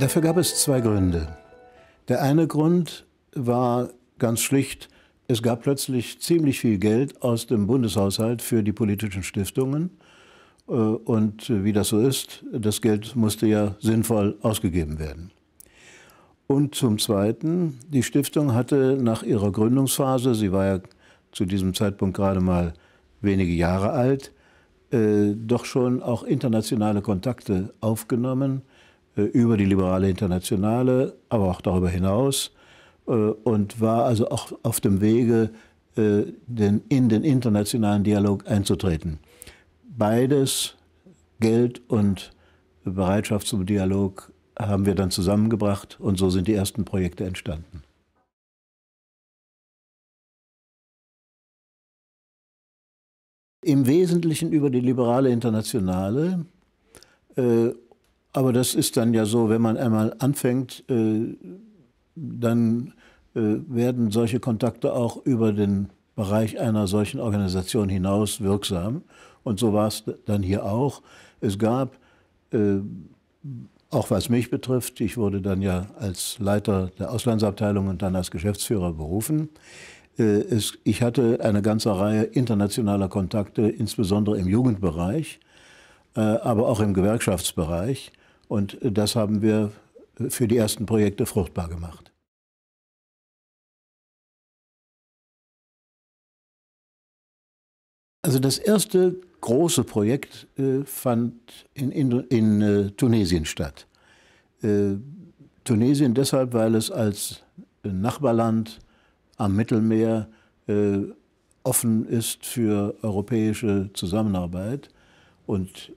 Dafür gab es zwei Gründe. Der eine Grund war ganz schlicht, es gab plötzlich ziemlich viel Geld aus dem Bundeshaushalt für die politischen Stiftungen. Äh, und wie das so ist, das Geld musste ja sinnvoll ausgegeben werden. Und zum Zweiten, die Stiftung hatte nach ihrer Gründungsphase, sie war ja zu diesem Zeitpunkt gerade mal wenige Jahre alt, äh, doch schon auch internationale Kontakte aufgenommen äh, über die liberale Internationale, aber auch darüber hinaus äh, und war also auch auf dem Wege, äh, in den internationalen Dialog einzutreten. Beides, Geld und Bereitschaft zum Dialog, haben wir dann zusammengebracht und so sind die ersten Projekte entstanden. Im Wesentlichen über die liberale Internationale aber das ist dann ja so, wenn man einmal anfängt, äh, dann äh, werden solche Kontakte auch über den Bereich einer solchen Organisation hinaus wirksam. Und so war es dann hier auch. Es gab, äh, auch was mich betrifft, ich wurde dann ja als Leiter der Auslandsabteilung und dann als Geschäftsführer berufen. ich hatte eine ganze Reihe internationaler Kontakte, insbesondere im Jugendbereich, aber auch im Gewerkschaftsbereich. Und äh, das haben wir äh, für die ersten Projekte fruchtbar gemacht. Also das erste große Projekt äh, fand in, in, in äh, Tunesien statt. Äh, Tunesien deshalb, weil es als äh, Nachbarland am Mittelmeer offen ist für europäische Zusammenarbeit und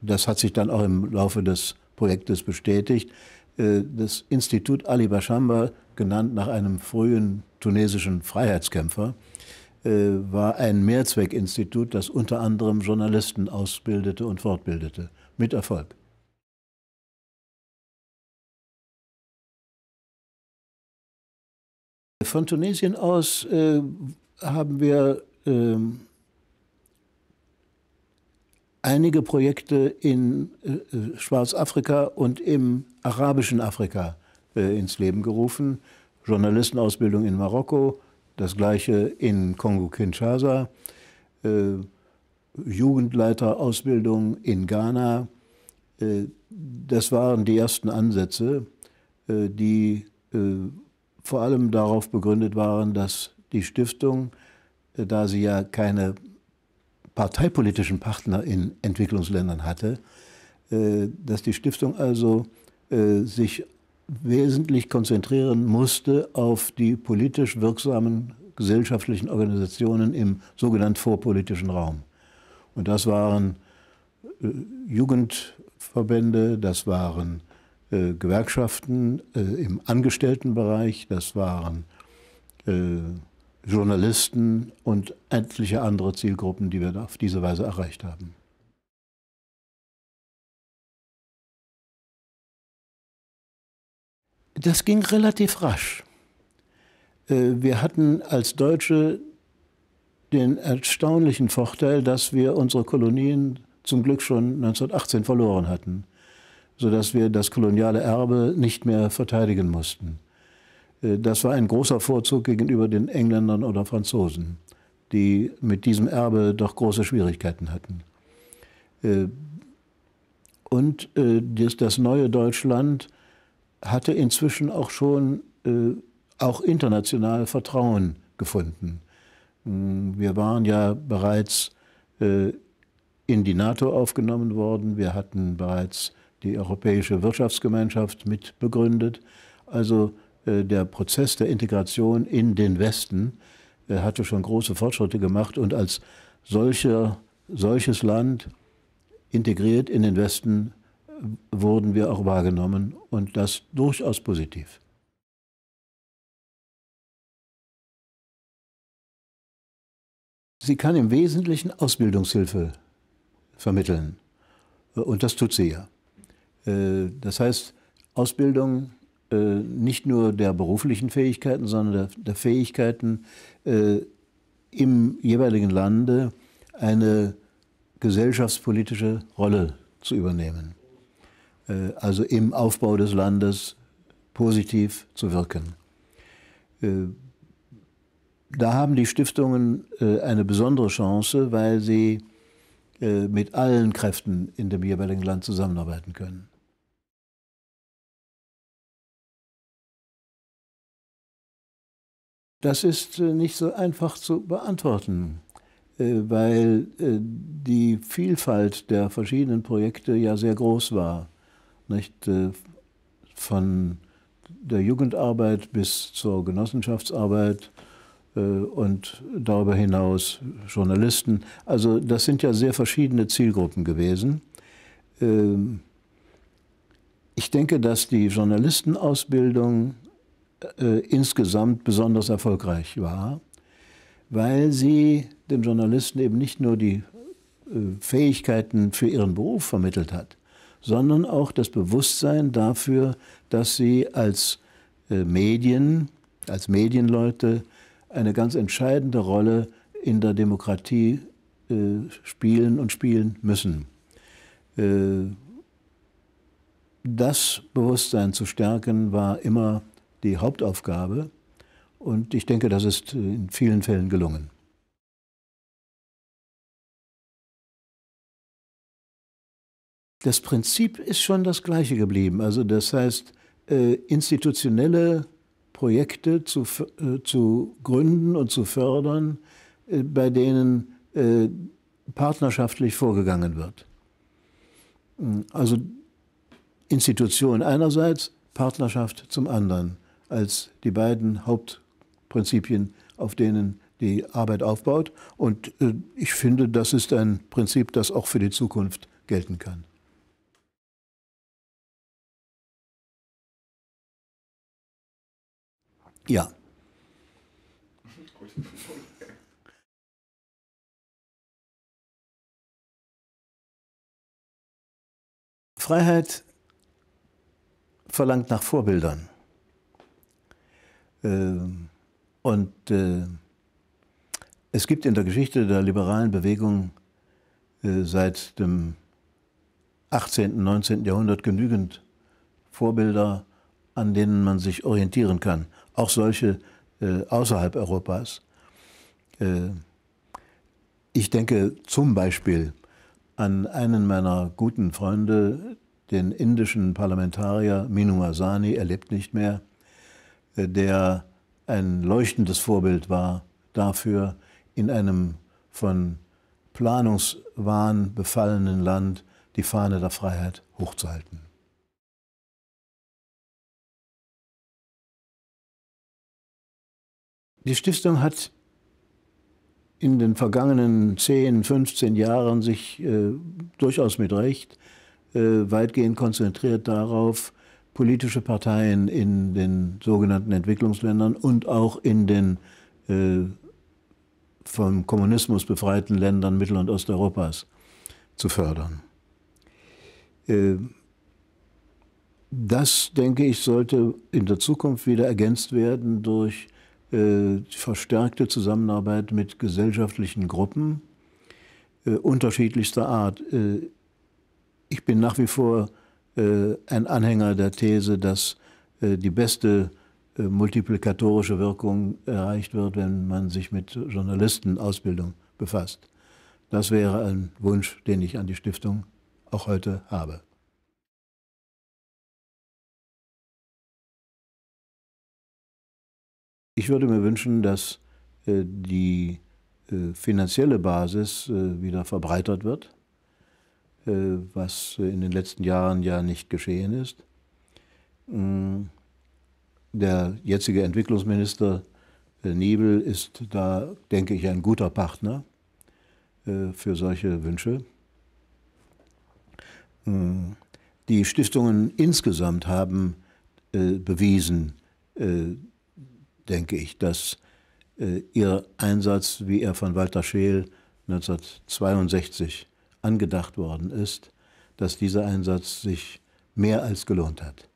das hat sich dann auch im Laufe des Projektes bestätigt, äh, das Institut Ali Bashamba, genannt nach einem frühen tunesischen Freiheitskämpfer, äh, war ein Mehrzweckinstitut, das unter anderem Journalisten ausbildete und fortbildete. Mit Erfolg. Von Tunesien aus äh, haben wir ähm, einige Projekte in äh, äh, Schwarzafrika und im arabischen Afrika äh, ins Leben gerufen. Journalistenausbildung in Marokko, das gleiche in Kongo-Kinshasa, Jugendleiterausbildung in Ghana. das waren die ersten Ansätze, die vor allem darauf begründet waren, dass die Stiftung, da sie ja keine parteipolitischen Partner in Entwicklungsländern hatte, äh, dass die Stiftung also äh, sich wesentlich konzentrieren musste auf die politisch wirksamen gesellschaftlichen Organisationen im sogenannten vorpolitischen Raum. Und das waren äh, Jugendverbände, das waren Gewerkschaften im Angestelltenbereich, das waren Journalisten und etliche andere Zielgruppen, die wir auf diese Weise erreicht haben. Das ging relativ rasch. Äh, wir hatten als Deutsche den erstaunlichen Vorteil, dass wir unsere Kolonien zum Glück schon 1918 verloren hatten, sodass wir das koloniale Erbe nicht mehr verteidigen mussten. Äh, das war ein großer Vorzug gegenüber den Engländern oder Franzosen, die mit diesem Erbe doch große Schwierigkeiten hatten. Äh, und äh, das neue Deutschland hatte inzwischen auch schon auch international Vertrauen gefunden. Hm, wir waren ja bereits in die NATO aufgenommen worden, wir hatten bereits die Europäische Wirtschaftsgemeinschaft mitbegründet. Also äh, der Prozess der Integration in den Westen äh, hatte schon große Fortschritte gemacht und als solcher, solches Land integriert in den Westen äh, wurden wir auch wahrgenommen und das durchaus positiv. Sie kann im Wesentlichen Ausbildungshilfe vermitteln und das tut sie ja. Das heißt, Ausbildung äh, nicht nur der beruflichen Fähigkeiten, sondern der, der Fähigkeiten, äh, im jeweiligen Lande eine gesellschaftspolitische Rolle zu übernehmen. Äh, also im Aufbau des Landes positiv zu wirken. da haben die Stiftungen eine besondere Chance, weil sie mit allen Kräften in dem jeweiligen Land zusammenarbeiten können. Das ist äh, nicht so einfach zu beantworten, äh, weil äh, die Vielfalt der verschiedenen Projekte ja sehr groß war. Nicht? Von der Jugendarbeit bis zur Genossenschaftsarbeit und darüber hinaus Journalisten. Also das sind ja sehr verschiedene Zielgruppen gewesen. Ähm, ich denke, dass die Journalistenausbildung äh, insgesamt besonders erfolgreich war, weil sie dem Journalisten eben nicht nur die äh, Fähigkeiten für ihren Beruf vermittelt hat, sondern auch das Bewusstsein dafür, dass sie als äh, Medien, als Medienleute eine ganz entscheidende Rolle in der Demokratie äh, spielen und spielen müssen äh, das Bewusstsein zu stärken, war immer die Hauptaufgabe. Und ich denke, das ist äh, in vielen Fällen gelungen. Das Prinzip ist schon das gleiche geblieben. Also das heißt, äh, institutionelle Projekte zu, äh, zu gründen und zu fördern, bei denen partnerschaftlich vorgegangen wird. Also Institution einerseits, Partnerschaft zum anderen als die beiden Hauptprinzipien, auf denen die Arbeit aufbaut. Und äh, ich finde, das ist ein Prinzip, das auch für die Zukunft gelten kann. Ja. Freiheit verlangt nach Vorbildern. Äh, und äh, es gibt in der Geschichte der liberalen Bewegung äh, seit dem 18., 19. Jahrhundert genügend Vorbilder, an denen man sich orientieren kann. Auch solche außerhalb Europas. ich denke zum Beispiel an einen meiner guten Freunde, den indischen Parlamentarier Minu Masani, er lebt nicht mehr, der ein leuchtendes Vorbild war dafür, in einem von Planungswahn befallenen Land die Fahne der Freiheit hochzuhalten. Die Stiftung hat in den vergangenen 10, 15 Jahren sich äh, durchaus mit Recht äh, weitgehend konzentriert darauf, politische Parteien in den sogenannten Entwicklungsländern und auch in den äh, vom Kommunismus befreiten Ländern Mittel- und Osteuropas zu fördern. Äh, das, denke ich, sollte in der Zukunft wieder ergänzt werden durch äh, verstärkte Zusammenarbeit mit gesellschaftlichen Gruppen äh, unterschiedlichster Art. Äh, ich bin nach wie vor äh, ein Anhänger der These, dass äh, die beste äh, multiplikatorische Wirkung erreicht wird, wenn man sich mit Journalistenausbildung befasst. Das wäre ein Wunsch, den ich an die Stiftung auch heute habe. Ich würde mir wünschen, dass die finanzielle Basis wieder verbreitert wird äh, was in den letzten Jahren ja nicht geschehen ist. Mm, der jetzige Entwicklungsminister äh, Niebel ist da, denke ich, ein guter Partner äh, für solche Wünsche. Mm, die Stiftungen insgesamt haben bewiesen, denke ich, dass ihr Einsatz, wie er von Walter Scheel 1962 angedacht worden ist, dass dieser Einsatz sich mehr als gelohnt hat.